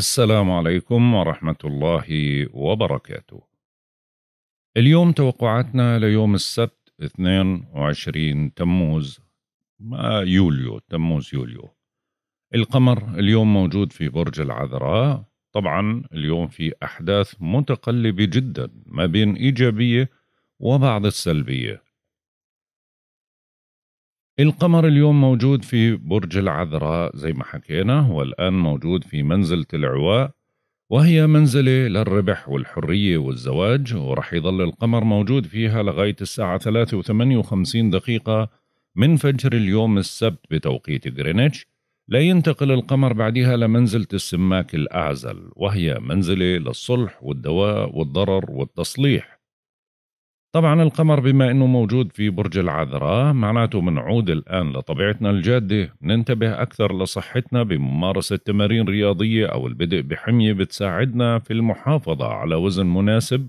السلام عليكم ورحمة الله وبركاته. اليوم توقعاتنا ليوم السبت 22 تموز ما يوليو تموز يوليو. القمر اليوم موجود في برج العذراء، طبعا اليوم في أحداث متقلبة جدا ما بين إيجابية وبعض السلبية. القمر اليوم موجود في برج العذراء زي ما حكينا والآن موجود في منزلة العواء وهي منزلة للربح والحرية والزواج ورح يظل القمر موجود فيها لغاية الساعة 3 و58 دقيقة من فجر اليوم السبت بتوقيت غرينتش لا ينتقل القمر بعدها لمنزلة السماك الأعزل وهي منزلة للصلح والدواء والضرر والتصليح طبعا القمر بما انه موجود في برج العذراء معناته منعود الان لطبيعتنا الجاده ننتبه اكثر لصحتنا بممارسه تمارين رياضيه او البدء بحميه بتساعدنا في المحافظه على وزن مناسب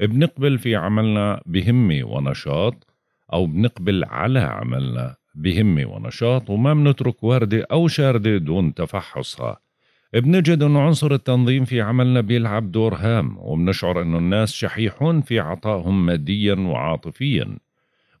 بنقبل في عملنا بهمه ونشاط او بنقبل على عملنا بهمه ونشاط وما بنترك وردة أو شاردة دون تفحصها بنجد أنه عنصر التنظيم في عملنا بيلعب دور هام وبنشعر أنه الناس شحيحون في عطائهم ماديا وعاطفيا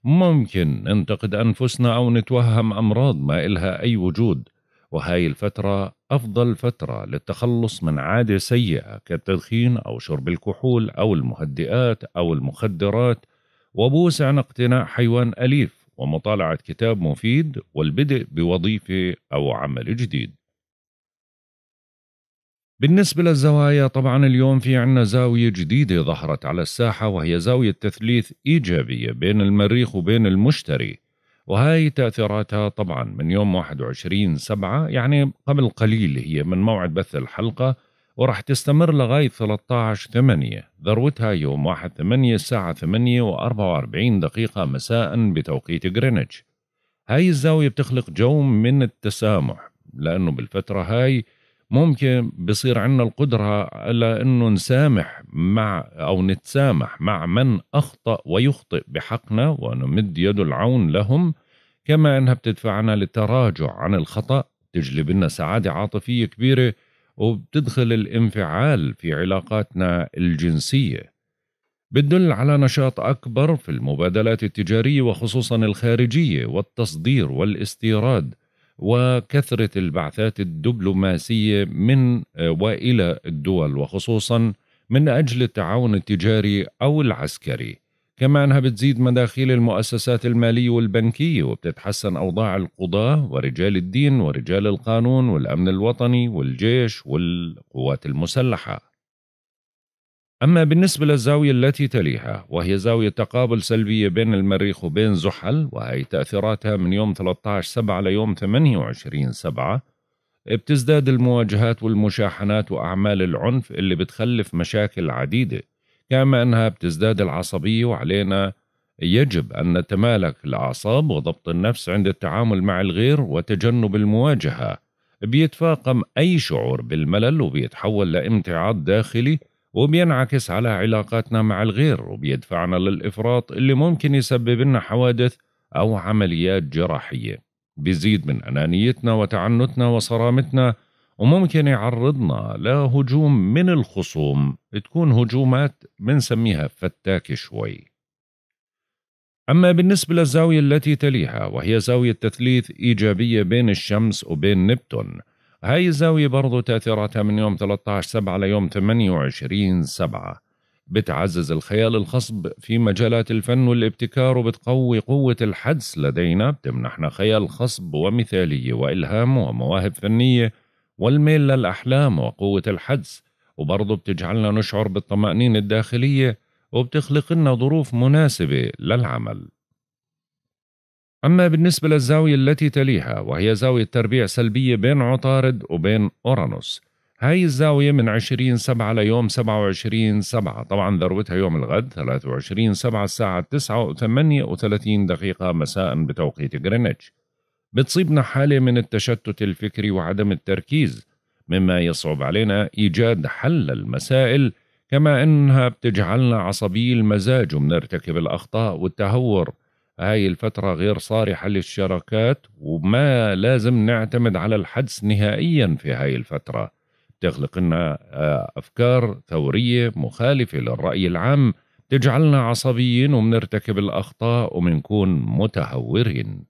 ممكن ننتقد أنفسنا أو نتوهم أمراض ما إلها أي وجود وهاي الفترة أفضل فترة للتخلص من عادة سيئة كالتدخين أو شرب الكحول أو المهدئات أو المخدرات وبوسع اقتناء حيوان أليف ومطالعة كتاب مفيد والبدء بوظيفة أو عمل جديد بالنسبة للزوايا طبعا اليوم في عنا زاوية جديدة ظهرت على الساحة وهي زاوية تثليث إيجابية بين المريخ وبين المشتري وهاي تأثيراتها طبعا من يوم 21 سبعة يعني قبل قليل هي من موعد بث الحلقة ورح تستمر لغاية 13 ثمانية ذروتها يوم 1 ثمانيه الساعة الساعة و 44 دقيقة مساء بتوقيت غرينتش هاي الزاوية بتخلق جو من التسامح لأنه بالفترة هاي ممكن بصير عندنا القدرة على أنه نسامح مع أو نتسامح مع من أخطأ ويخطئ بحقنا ونمد يد العون لهم كما أنها بتدفعنا للتراجع عن الخطأ تجلب لنا سعادة عاطفية كبيرة وبتدخل الانفعال في علاقاتنا الجنسية بتدل على نشاط أكبر في المبادلات التجارية وخصوصا الخارجية والتصدير والاستيراد وكثرة البعثات الدبلوماسية من آه، وإلى الدول وخصوصا من أجل التعاون التجاري أو العسكري كما أنها بتزيد مداخيل المؤسسات المالية والبنكية وبتتحسن أوضاع القضاة ورجال الدين ورجال القانون والأمن الوطني والجيش والقوات المسلحة أما بالنسبة للزاوية التي تليها وهي زاوية تقابل سلبية بين المريخ وبين زحل وهي تأثيراتها من يوم 13 7 ليوم 28 7 بتزداد المواجهات والمشاحنات وأعمال العنف اللي بتخلف مشاكل عديدة كما أنها بتزداد العصبية وعلينا يجب أن نتمالك الأعصاب وضبط النفس عند التعامل مع الغير وتجنب المواجهة بيتفاقم أي شعور بالملل وبيتحول لامتعاض داخلي وبينعكس على علاقاتنا مع الغير وبيدفعنا للإفراط اللي ممكن يسبب لنا حوادث أو عمليات جراحية بيزيد من أنانيتنا وتعنتنا وصرامتنا وممكن يعرضنا لهجوم من الخصوم تكون هجومات بنسميها فتاكة شوي أما بالنسبة للزاوية التي تليها وهي زاوية تثليث إيجابية بين الشمس وبين نبتون هاي الزاوية برضو تأثيراتها من يوم 13 سبعة ليوم 28 سبعة بتعزز الخيال الخصب في مجالات الفن والابتكار وبتقوي قوة الحدس لدينا بتمنحنا خيال خصب ومثالية وإلهام ومواهب فنية والميل للأحلام وقوة الحدس وبرضه بتجعلنا نشعر بالطمأنينة الداخلية وبتخلق لنا ظروف مناسبة للعمل أما بالنسبة للزاوية التي تليها وهي زاوية تربيع سلبية بين عطارد وبين أورانوس هاي الزاوية من 20 سبعة ليوم 27 سبعة طبعا ذروتها يوم الغد 23 سبعة الساعة 9 و 38 دقيقة مساء بتوقيت غرينتش بتصيبنا حالة من التشتت الفكري وعدم التركيز مما يصعب علينا إيجاد حل المسائل كما أنها بتجعلنا عصبي المزاج وبنرتكب الأخطاء والتهور هاي الفترة غير صارحة للشراكات وما لازم نعتمد على الحدس نهائيا في هاي الفترة تخلق لنا آه، أفكار ثورية مخالفة للرأي العام تجعلنا عصبيين ومنرتكب الأخطاء ومنكون متهورين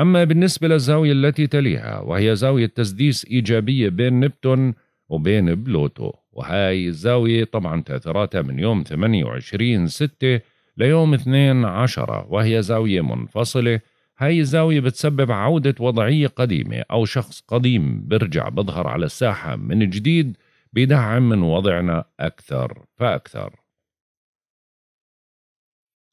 أما بالنسبة للزاوية التي تليها وهي زاوية تسديس إيجابية بين نبتون وبين بلوتو وهاي الزاوية طبعا تأثيراتها من يوم 28 6 ليوم 2 عشرة وهي زاوية منفصلة هاي الزاوية بتسبب عودة وضعية قديمة أو شخص قديم برجع بظهر على الساحة من جديد بدعم من وضعنا أكثر فأكثر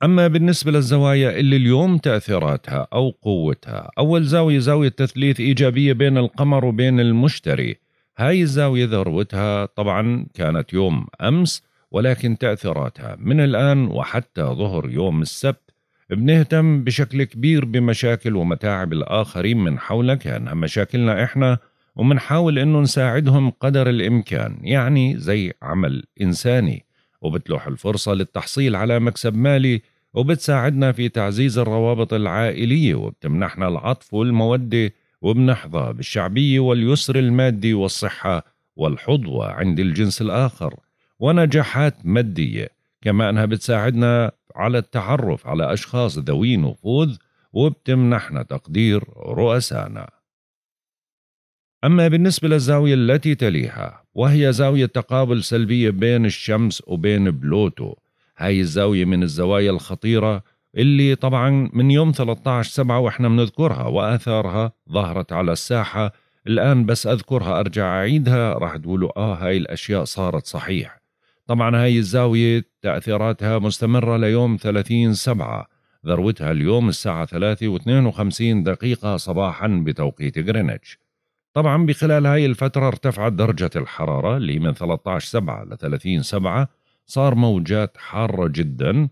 أما بالنسبة للزوايا اللي اليوم تأثيراتها أو قوتها أول زاوية زاوية تثليث إيجابية بين القمر وبين المشتري هاي الزاوية ذروتها طبعا كانت يوم أمس ولكن تأثيراتها من الآن وحتى ظهر يوم السبت بنهتم بشكل كبير بمشاكل ومتاعب الآخرين من حولك كأنها يعني مشاكلنا إحنا ومنحاول إنه نساعدهم قدر الإمكان يعني زي عمل إنساني وبتلوح الفرصة للتحصيل على مكسب مالي وبتساعدنا في تعزيز الروابط العائلية وبتمنحنا العطف والمودة وبنحظى بالشعبية واليسر المادي والصحة والحظوة عند الجنس الآخر ونجاحات مادية كما أنها بتساعدنا على التعرف على أشخاص ذوي نفوذ وبتمنحنا تقدير رؤسائنا أما بالنسبة للزاوية التي تليها وهي زاوية تقابل سلبية بين الشمس وبين بلوتو هاي الزاوية من الزوايا الخطيرة اللي طبعا من يوم 13 سبعة وإحنا بنذكرها وآثارها ظهرت على الساحة الآن بس أذكرها أرجع أعيدها راح تقولوا آه هاي الأشياء صارت صحيح طبعا هاي الزاوية تأثيراتها مستمرة ليوم 30 سبعة ذروتها اليوم الساعة 3 و52 دقيقة صباحا بتوقيت غرينتش طبعا بخلال هاي الفترة ارتفعت درجة الحرارة اللي من 13 سبعة ل 30 سبعة صار موجات حارة جدا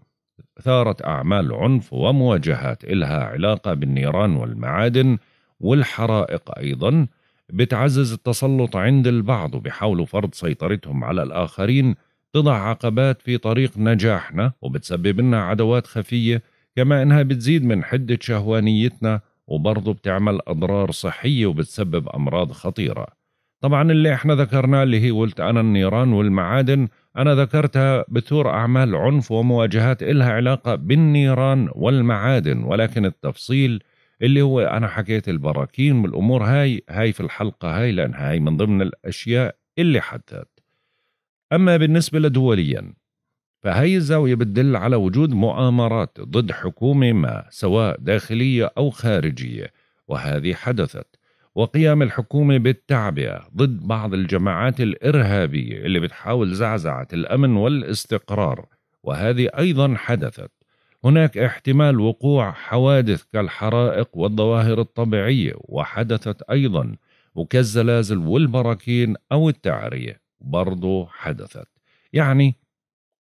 ثارت أعمال عنف ومواجهات إلها علاقة بالنيران والمعادن والحرائق أيضا بتعزز التسلط عند البعض وبيحاولوا فرض سيطرتهم على الآخرين تضع عقبات في طريق نجاحنا وبتسبب لنا عدوات خفية كما إنها بتزيد من حدة شهوانيتنا وبرضه بتعمل أضرار صحية وبتسبب أمراض خطيرة طبعا اللي احنا ذكرناه اللي هي قلت أنا النيران والمعادن أنا ذكرتها بثور أعمال عنف ومواجهات إلها علاقة بالنيران والمعادن ولكن التفصيل اللي هو أنا حكيت البراكين والأمور هاي هاي في الحلقة هاي لأن هاي من ضمن الأشياء اللي حدثت أما بالنسبة لدوليا فهي الزاوية بتدل على وجود مؤامرات ضد حكومة ما سواء داخلية أو خارجية وهذه حدثت وقيام الحكومة بالتعبئة ضد بعض الجماعات الإرهابية اللي بتحاول زعزعة الأمن والاستقرار وهذه أيضا حدثت هناك احتمال وقوع حوادث كالحرائق والظواهر الطبيعية وحدثت أيضا وكالزلازل والبراكين أو التعرية برضو حدثت يعني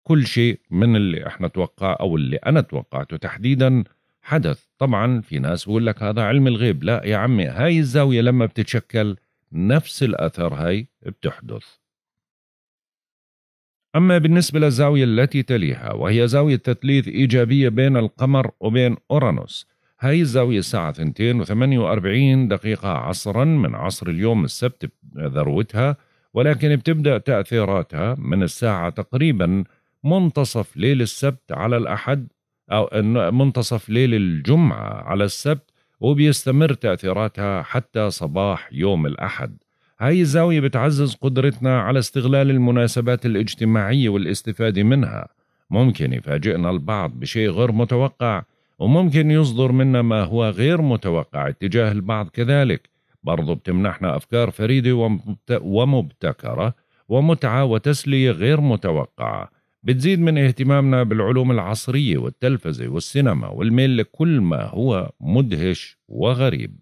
كل شيء من اللي احنا توقع او اللي انا توقعته تحديدا حدث طبعا في ناس بقول لك هذا علم الغيب لا يا عمي هاي الزاوية لما بتتشكل نفس الأثر هاي بتحدث أما بالنسبة للزاوية التي تليها وهي زاوية تثليث إيجابية بين القمر وبين أورانوس هاي الزاوية الساعة 2 و48 دقيقة عصرا من عصر اليوم السبت ذروتها ولكن بتبدأ تأثيراتها من الساعة تقريبا منتصف ليل السبت على الأحد أو منتصف ليل الجمعة على السبت وبيستمر تأثيراتها حتى صباح يوم الأحد هاي الزاوية بتعزز قدرتنا على استغلال المناسبات الاجتماعية والاستفادة منها ممكن يفاجئنا البعض بشيء غير متوقع وممكن يصدر منا ما هو غير متوقع اتجاه البعض كذلك برضو بتمنحنا أفكار فريدة ومبتكرة ومتعة وتسلية غير متوقعة بتزيد من اهتمامنا بالعلوم العصرية والتلفزة والسينما والميل لكل ما هو مدهش وغريب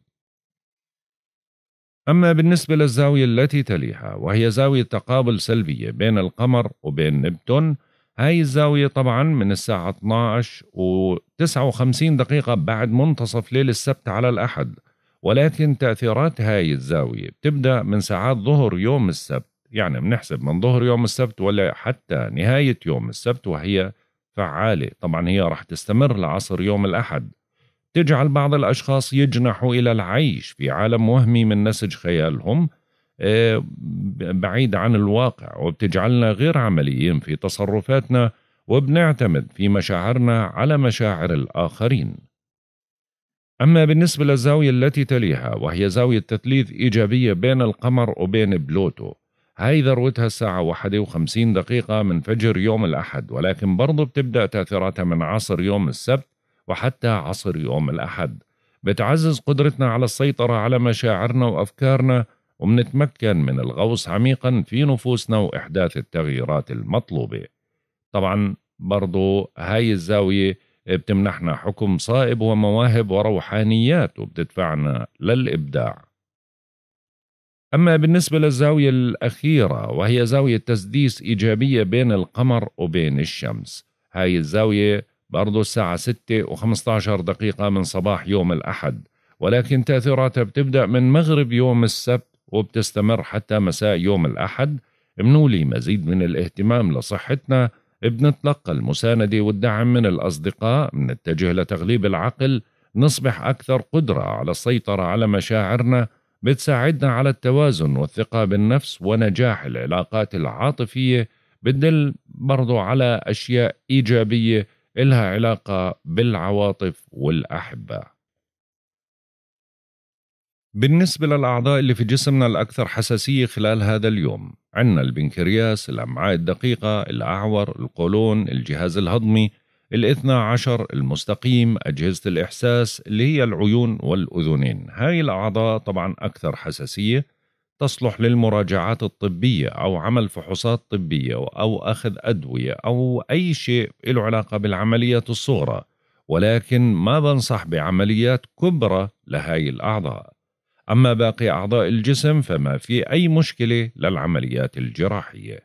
أما بالنسبة للزاوية التي تليها وهي زاوية تقابل سلبية بين القمر وبين نبتون هاي الزاوية طبعا من الساعة 12 و 59 دقيقة بعد منتصف ليل السبت على الأحد ولكن تأثيرات هاي الزاوية بتبدأ من ساعات ظهر يوم السبت يعني بنحسب من ظهر يوم السبت ولا حتى نهاية يوم السبت وهي فعالة طبعا هي رح تستمر لعصر يوم الأحد تجعل بعض الأشخاص يجنحوا إلى العيش في عالم وهمي من نسج خيالهم آه، بعيد عن الواقع وبتجعلنا غير عمليين في تصرفاتنا وبنعتمد في مشاعرنا على مشاعر الآخرين أما بالنسبة للزاوية التي تليها وهي زاوية تثليث إيجابية بين القمر وبين بلوتو هاي ذروتها الساعة 51 دقيقة من فجر يوم الأحد ولكن برضو بتبدأ تأثيراتها من عصر يوم السبت وحتى عصر يوم الأحد بتعزز قدرتنا على السيطرة على مشاعرنا وأفكارنا وبنتمكن من الغوص عميقا في نفوسنا وإحداث التغييرات المطلوبة طبعا برضو هاي الزاوية بتمنحنا حكم صائب ومواهب وروحانيات وبتدفعنا للإبداع أما بالنسبة للزاوية الأخيرة وهي زاوية تسديس إيجابية بين القمر وبين الشمس هاي الزاوية برضو الساعة 6 و15 دقيقة من صباح يوم الأحد ولكن تأثيراتها بتبدأ من مغرب يوم السبت وبتستمر حتى مساء يوم الأحد منولي مزيد من الاهتمام لصحتنا بنتلقى المساندة والدعم من الأصدقاء بنتجه لتغليب العقل نصبح أكثر قدرة على السيطرة على مشاعرنا بتساعدنا على التوازن والثقة بالنفس ونجاح العلاقات العاطفية بتدل برضو على أشياء إيجابية إلها علاقة بالعواطف والأحبة بالنسبة للأعضاء اللي في جسمنا الأكثر حساسية خلال هذا اليوم عندنا البنكرياس، الأمعاء الدقيقة، الأعور، القولون، الجهاز الهضمي، الاثنى عشر، المستقيم، أجهزة الإحساس اللي هي العيون والأذنين هاي الأعضاء طبعا أكثر حساسية تصلح للمراجعات الطبية أو عمل فحوصات طبية أو أخذ أدوية أو أي شيء له علاقة بالعمليات الصغرى ولكن ما بنصح بعمليات كبرى لهاي الأعضاء أما باقي أعضاء الجسم فما في أي مشكلة للعمليات الجراحية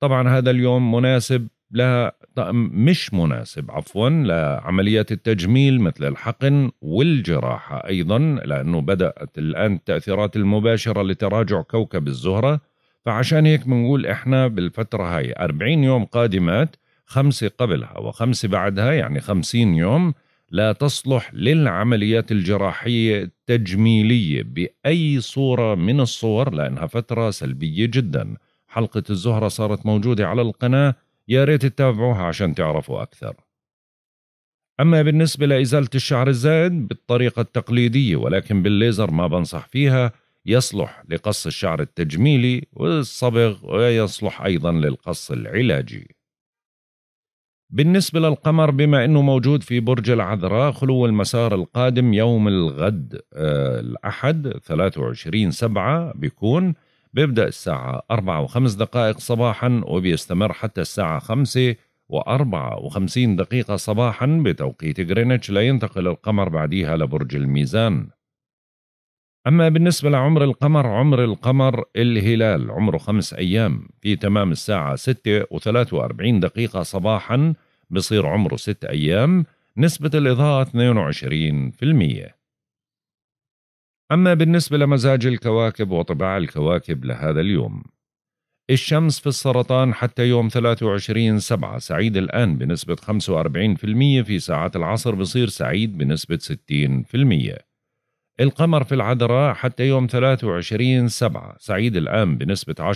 طبعا هذا اليوم مناسب لا مش مناسب عفوا لعمليات التجميل مثل الحقن والجراحة أيضا لأنه بدأت الآن التأثيرات المباشرة لتراجع كوكب الزهرة فعشان هيك بنقول إحنا بالفترة هاي 40 يوم قادمات خمسة قبلها وخمسة بعدها يعني خمسين يوم لا تصلح للعمليات الجراحية التجميلية بأي صورة من الصور لأنها فترة سلبية جدا حلقة الزهرة صارت موجودة على القناة يا ريت تتابعوها عشان تعرفوا أكثر أما بالنسبة لإزالة الشعر الزائد بالطريقة التقليدية ولكن بالليزر ما بنصح فيها يصلح لقص الشعر التجميلي والصبغ ويصلح أيضا للقص العلاجي بالنسبة للقمر بما أنه موجود في برج العذراء خلو المسار القادم يوم الغد آه، الأحد 23 سبعة بيكون بيبدأ الساعة أربعة وخمس دقائق صباحا وبيستمر حتى الساعة خمسة وأربعة وخمسين دقيقة صباحا بتوقيت غرينتش لينتقل القمر بعديها لبرج الميزان أما بالنسبة لعمر القمر عمر القمر الهلال عمره خمس أيام في تمام الساعة ستة وثلاثة وأربعين دقيقة صباحا بصير عمره ست أيام نسبة الإضاءة 22 أما بالنسبة لمزاج الكواكب وطباع الكواكب لهذا اليوم الشمس في السرطان حتى يوم 23 سبعة سعيد الآن بنسبة 45% في ساعات العصر بصير سعيد بنسبة 60% القمر في العذراء حتى يوم 23 سبعة سعيد الآن بنسبة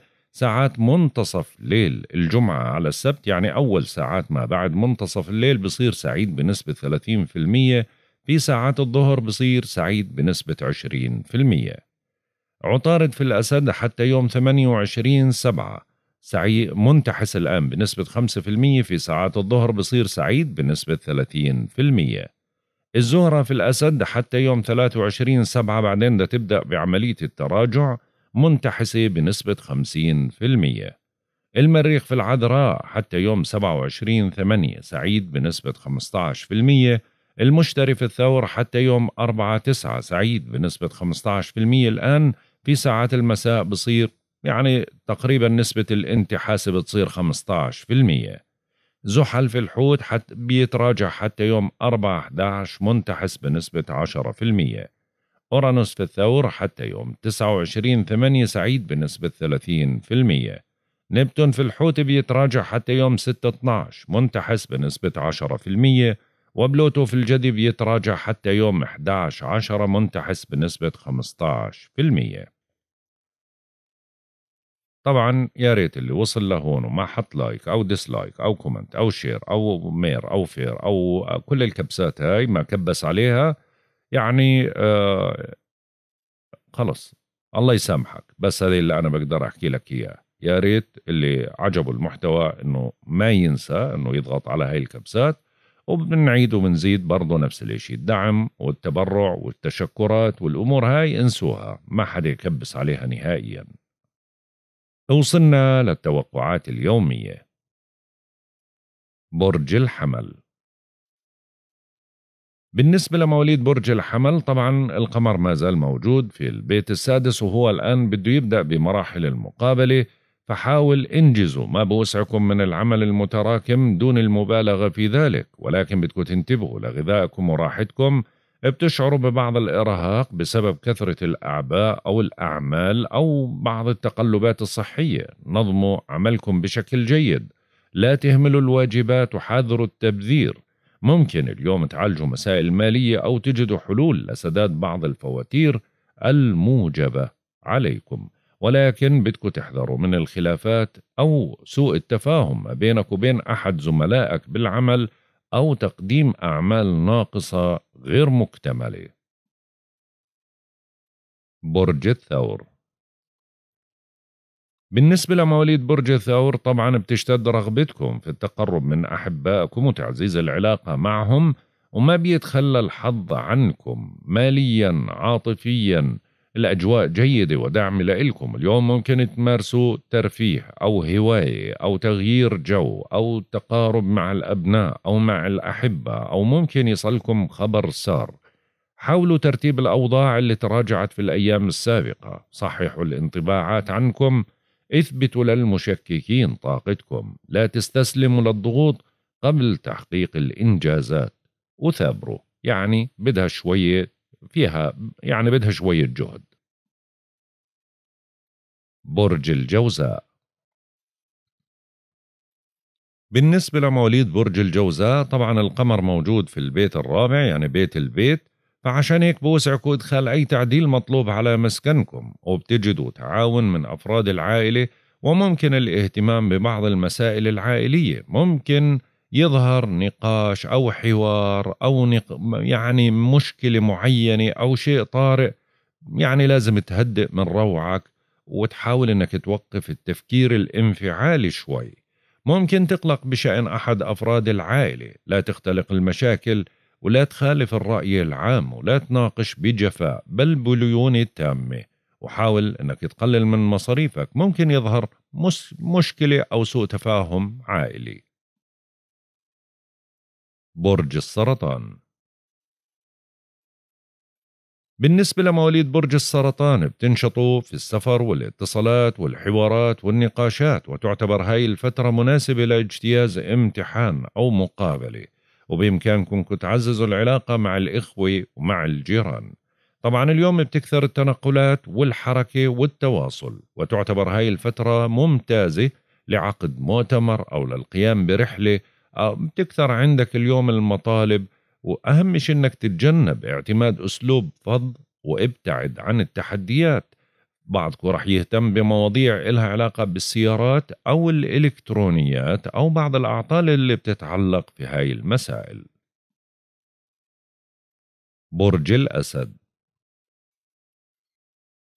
10% ساعات منتصف ليل الجمعة على السبت يعني أول ساعات ما بعد منتصف الليل بصير سعيد بنسبة 30% في ساعات الظهر بصير سعيد بنسبة 20% عطارد في الأسد حتى يوم 28 سبعة سعي منتحس الآن بنسبة 5% في ساعات الظهر بصير سعيد بنسبة 30% الزهرة في الأسد حتى يوم 23 سبعة بعدين ده تبدأ بعملية التراجع منتحسة بنسبة 50% المريخ في العذراء حتى يوم 27 8 سعيد بنسبة 15% المشتري في الثور حتى يوم 4 9 سعيد بنسبة 15% الآن في ساعات المساء بصير يعني تقريبا نسبة الانتحاسة بتصير 15% زحل في الحوت حت بيتراجع حتى يوم 4/11 منتحس بنسبة 10%. أورانوس في الثور حتى يوم 29/8 سعيد بنسبة 30%. نبتون في الحوت بيتراجع حتى يوم 6/12 منتحس بنسبة 10%. وبلوتو في الجدي بيتراجع حتى يوم 11/10 منتحس بنسبة 15%. طبعا يا ريت اللي وصل لهون وما حط لايك او ديسلايك او كومنت او شير او مير او فير او كل الكبسات هاي ما كبس عليها يعني آه خلص الله يسامحك بس هذه اللي انا بقدر احكي لك اياه يا ريت اللي عجبه المحتوى انه ما ينسى انه يضغط على هاي الكبسات وبنعيد وبنزيد برضه نفس الاشي الدعم والتبرع والتشكرات والامور هاي انسوها ما حدا يكبس عليها نهائيا وصلنا للتوقعات اليومية برج الحمل بالنسبة لمواليد برج الحمل طبعا القمر ما زال موجود في البيت السادس وهو الآن بده يبدأ بمراحل المقابلة فحاول انجزوا ما بوسعكم من العمل المتراكم دون المبالغة في ذلك ولكن بدكم تنتبهوا لغذائكم وراحتكم بتشعروا ببعض الإرهاق بسبب كثرة الأعباء أو الأعمال أو بعض التقلبات الصحية نظموا عملكم بشكل جيد لا تهملوا الواجبات وحاذروا التبذير ممكن اليوم تعالجوا مسائل مالية أو تجدوا حلول لسداد بعض الفواتير الموجبة عليكم ولكن بدكم تحذروا من الخلافات أو سوء التفاهم ما بينك وبين أحد زملائك بالعمل أو تقديم أعمال ناقصة غير مكتملة برج الثور بالنسبة لمواليد برج الثور طبعا بتشتد رغبتكم في التقرب من أحبائكم وتعزيز العلاقة معهم وما بيتخلى الحظ عنكم ماليا عاطفيا الأجواء جيدة ودعم لإلكم اليوم ممكن تمارسوا ترفيه أو هواية أو تغيير جو أو تقارب مع الأبناء أو مع الأحبة أو ممكن يصلكم خبر سار حاولوا ترتيب الأوضاع اللي تراجعت في الأيام السابقة صححوا الانطباعات عنكم اثبتوا للمشككين طاقتكم لا تستسلموا للضغوط قبل تحقيق الإنجازات وثابروا يعني بدها شوية فيها يعني بدها شوية جهد برج الجوزاء بالنسبة لمواليد برج الجوزاء طبعا القمر موجود في البيت الرابع يعني بيت البيت فعشان هيك بوسعكم إدخال أي تعديل مطلوب على مسكنكم وبتجدوا تعاون من أفراد العائلة وممكن الاهتمام ببعض المسائل العائلية ممكن يظهر نقاش أو حوار أو نق... يعني مشكلة معينة أو شيء طارئ يعني لازم تهدئ من روعك وتحاول انك توقف التفكير الانفعالي شوي ممكن تقلق بشأن أحد أفراد العائلة لا تختلق المشاكل ولا تخالف الرأي العام ولا تناقش بجفاء بل بليونه تامه وحاول أنك تقلل من مصاريفك ممكن يظهر مشكلة أو سوء تفاهم عائلي برج السرطان بالنسبة لمواليد برج السرطان بتنشطوا في السفر والاتصالات والحوارات والنقاشات وتعتبر هاي الفترة مناسبة لاجتياز امتحان أو مقابلة وبإمكانكم تعززوا العلاقة مع الإخوة ومع الجيران طبعا اليوم بتكثر التنقلات والحركة والتواصل وتعتبر هاي الفترة ممتازة لعقد مؤتمر أو للقيام برحلة آه، بتكثر عندك اليوم المطالب وأهم شيء إنك تتجنب اعتماد أسلوب فض وابتعد عن التحديات بعضكم رح يهتم بمواضيع إلها علاقة بالسيارات أو الإلكترونيات أو بعض الأعطال اللي بتتعلق في هاي المسائل برج الأسد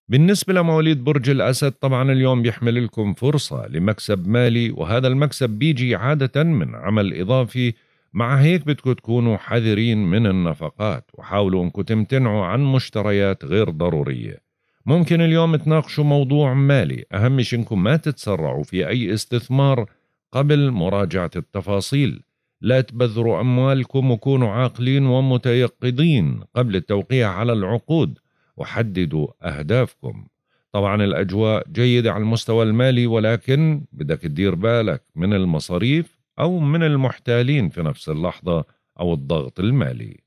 بالنسبة لمواليد برج الأسد طبعا اليوم بيحمل لكم فرصة لمكسب مالي وهذا المكسب بيجي عادة من عمل إضافي مع هيك بدكم تكونوا حذرين من النفقات وحاولوا انكم تمتنعوا عن مشتريات غير ضرورية ممكن اليوم تناقشوا موضوع مالي أهم شيء انكم ما تتسرعوا في أي استثمار قبل مراجعة التفاصيل لا تبذروا أموالكم وكونوا عاقلين ومتيقظين قبل التوقيع على العقود وحددوا أهدافكم طبعا الأجواء جيدة على المستوى المالي ولكن بدك تدير بالك من المصاريف أو من المحتالين في نفس اللحظة أو الضغط المالي.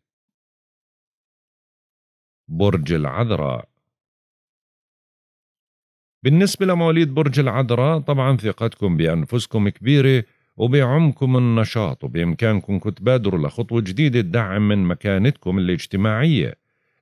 برج العذراء بالنسبة لمواليد برج العذراء طبعا ثقتكم بأنفسكم كبيرة وبعمكم النشاط وبإمكانكم تبادروا لخطوة جديدة تدعم من مكانتكم الاجتماعية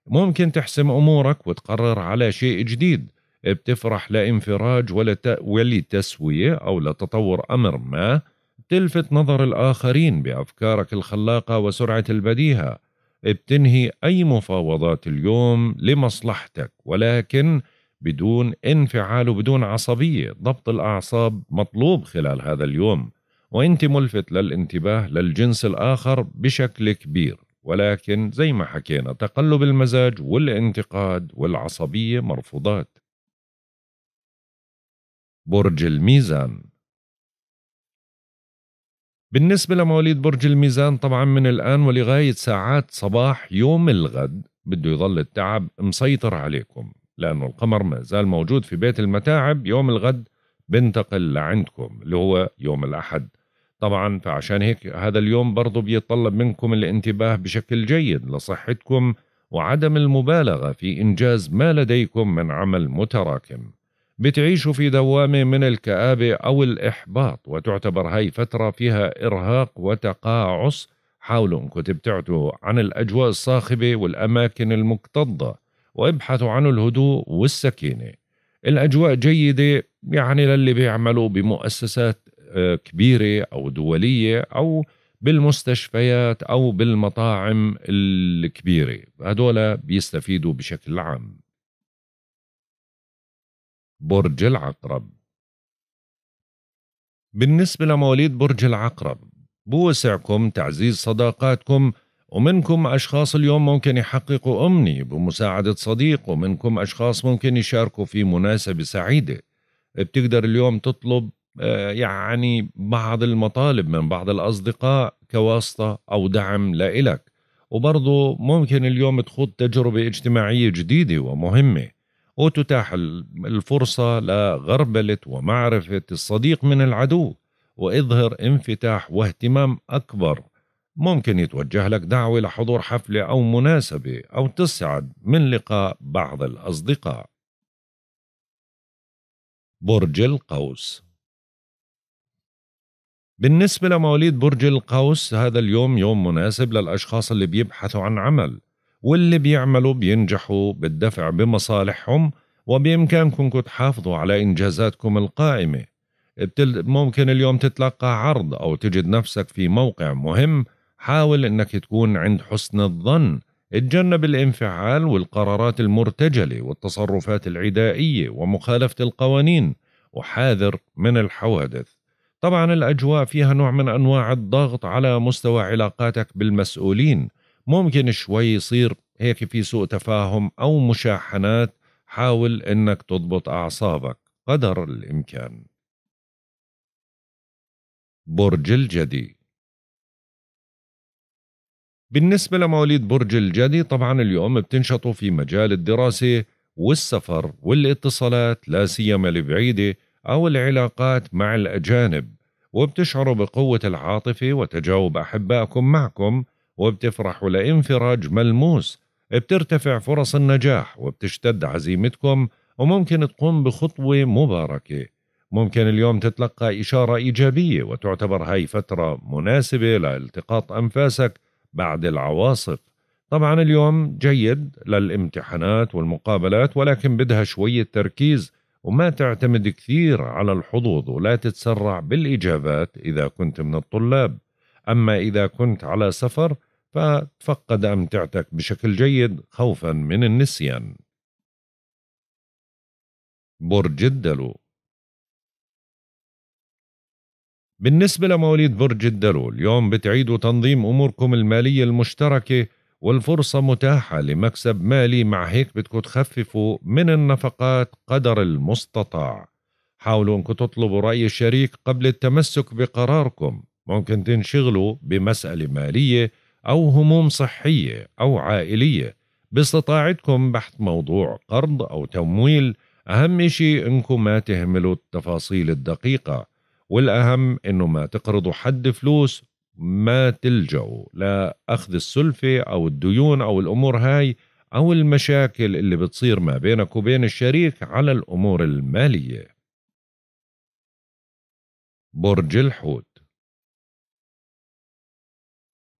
ممكن تحسم أمورك وتقرر على شيء جديد بتفرح لانفراج ولا ولتسوية أو لتطور أمر ما تلفت نظر الآخرين بأفكارك الخلاقة وسرعة البديهة بتنهي أي مفاوضات اليوم لمصلحتك ولكن بدون انفعال وبدون عصبية ضبط الأعصاب مطلوب خلال هذا اليوم وانت ملفت للانتباه للجنس الآخر بشكل كبير ولكن زي ما حكينا تقلب المزاج والانتقاد والعصبية مرفوضات برج الميزان بالنسبة لمواليد برج الميزان طبعا من الآن ولغاية ساعات صباح يوم الغد بده يظل التعب مسيطر عليكم لأنه القمر ما زال موجود في بيت المتاعب يوم الغد بنتقل لعندكم اللي هو يوم الأحد طبعا فعشان هيك هذا اليوم برضو بيتطلب منكم الانتباه بشكل جيد لصحتكم وعدم المبالغة في إنجاز ما لديكم من عمل متراكم بتعيش في دوامة من الكآبة أو الإحباط وتعتبر هاي فترة فيها إرهاق وتقاعس حاولوا انكم تبتعدوا عن الأجواء الصاخبة والأماكن المكتظة وابحثوا عن الهدوء والسكينة الأجواء جيدة يعني للي بيعملوا بمؤسسات آه، كبيرة أو دولية أو بالمستشفيات أو بالمطاعم الكبيرة هدول بيستفيدوا بشكل عام برج العقرب بالنسبة لمواليد برج العقرب بوسعكم تعزيز صداقاتكم ومنكم أشخاص اليوم ممكن يحققوا أمني بمساعدة صديق ومنكم أشخاص ممكن يشاركوا في مناسبة سعيدة بتقدر اليوم تطلب آه، يعني بعض المطالب من بعض الأصدقاء كواسطة أو دعم لإلك وبرضه ممكن اليوم تخوض تجربة اجتماعية جديدة ومهمة وتتاح الفرصة لغربلة ومعرفة الصديق من العدو وإظهر انفتاح واهتمام أكبر ممكن يتوجه لك دعوة لحضور حفلة أو مناسبة أو تسعد من لقاء بعض الأصدقاء برج القوس بالنسبة لمواليد برج القوس هذا اليوم يوم مناسب للأشخاص اللي بيبحثوا عن عمل واللي بيعملوا بينجحوا بالدفع بمصالحهم وبإمكانكم تحافظوا على إنجازاتكم القائمة بتل ممكن اليوم تتلقى عرض أو تجد نفسك في موقع مهم حاول أنك تكون عند حسن الظن اتجنب الانفعال والقرارات المرتجلة والتصرفات العدائية ومخالفة القوانين وحاذر من الحوادث طبعا الأجواء فيها نوع من أنواع الضغط على مستوى علاقاتك بالمسؤولين ممكن شوي يصير هيك في سوء تفاهم أو مشاحنات حاول إنك تضبط أعصابك قدر الإمكان برج الجدي بالنسبة لمواليد برج الجدي طبعا اليوم بتنشطوا في مجال الدراسة والسفر والاتصالات لا سيما البعيدة أو العلاقات مع الأجانب وبتشعروا بقوة العاطفة وتجاوب أحبائكم معكم وبتفرح لانفراج ملموس بترتفع فرص النجاح وبتشتد عزيمتكم وممكن تقوم بخطوة مباركة ممكن اليوم تتلقى إشارة إيجابية وتعتبر هاي فترة مناسبة لالتقاط أنفاسك بعد العواصف طبعا اليوم جيد للامتحانات والمقابلات ولكن بدها شوية تركيز وما تعتمد كثير على الحظوظ ولا تتسرع بالإجابات إذا كنت من الطلاب أما إذا كنت على سفر فتفقد أمتعتك بشكل جيد خوفا من النسيان برج الدلو بالنسبة لمواليد برج الدلو اليوم بتعيدوا تنظيم أموركم المالية المشتركة والفرصة متاحة لمكسب مالي مع هيك بدكم تخففوا من النفقات قدر المستطاع حاولوا انكم تطلبوا رأي الشريك قبل التمسك بقراركم ممكن تنشغلوا بمسألة مالية أو هموم صحية أو عائلية باستطاعتكم بحث موضوع قرض أو تمويل أهم شيء إنكم ما تهملوا التفاصيل الدقيقة والأهم إنه ما تقرضوا حد فلوس ما تلجأوا لأخذ السلفة أو الديون أو الأمور هاي أو المشاكل اللي بتصير ما بينك وبين الشريك على الأمور المالية برج الحوت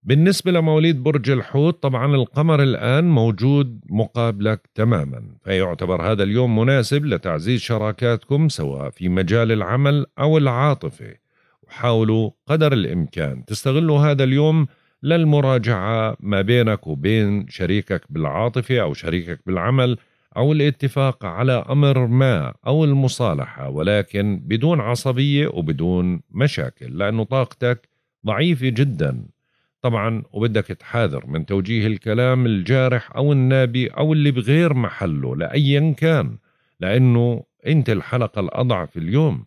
بالنسبة لمواليد برج الحوت طبعا القمر الآن موجود مقابلك تماما فيعتبر هذا اليوم مناسب لتعزيز شراكاتكم سواء في مجال العمل أو العاطفة وحاولوا قدر الإمكان تستغلوا هذا اليوم للمراجعة ما بينك وبين شريكك بالعاطفة أو شريكك بالعمل أو الاتفاق على أمر ما أو المصالحة ولكن بدون عصبية وبدون مشاكل لأنه طاقتك ضعيفة جداً طبعا وبدك تحاذر من توجيه الكلام الجارح أو النابي أو اللي بغير محله لأيا كان لأنه أنت الحلقة الأضعف اليوم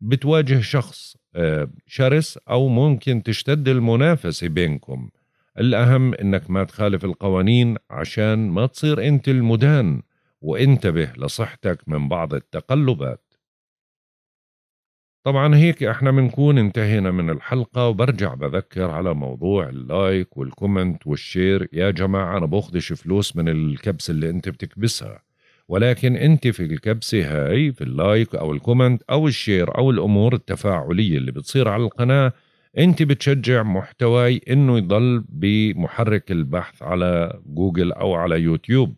بتواجه شخص آه، شرس أو ممكن تشتد المنافسة بينكم الأهم أنك ما تخالف القوانين عشان ما تصير أنت المدان وانتبه لصحتك من بعض التقلبات طبعا هيك احنا بنكون انتهينا من الحلقة وبرجع بذكر على موضوع اللايك والكومنت والشير يا جماعة أنا باخذش فلوس من الكبسة اللي أنت بتكبسها ولكن أنت في الكبسة هاي في اللايك أو الكومنت أو الشير أو الأمور التفاعلية اللي بتصير على القناة أنت بتشجع محتواي إنه يضل بمحرك البحث على جوجل أو على يوتيوب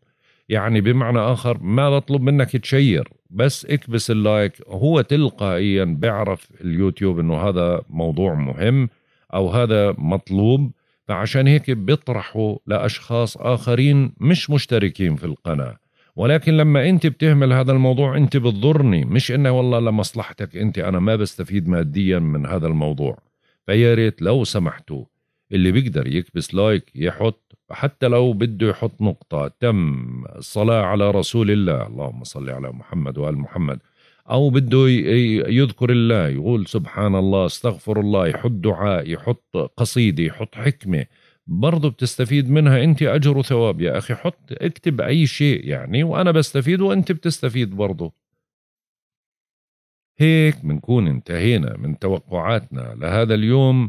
يعني بمعنى آخر ما بطلب منك تشير بس اكبس اللايك هو تلقائيا بيعرف اليوتيوب انه هذا موضوع مهم او هذا مطلوب فعشان هيك بيطرحوا لاشخاص اخرين مش مشتركين في القناه ولكن لما انت بتهمل هذا الموضوع انت بتضرني مش انه والله لمصلحتك انت انا ما بستفيد ماديا من هذا الموضوع فيا ريت لو سمحتوا اللي بيقدر يكبس لايك يحط حتى لو بده يحط نقطة تم الصلاة على رسول الله اللهم صل على محمد وآل محمد أو بده يذكر الله يقول سبحان الله استغفر الله يحط دعاء يحط قصيدة يحط حكمة برضه بتستفيد منها أنت أجر وثواب يا أخي حط اكتب أي شيء يعني وأنا بستفيد وأنت بتستفيد برضه هيك بنكون انتهينا من توقعاتنا لهذا اليوم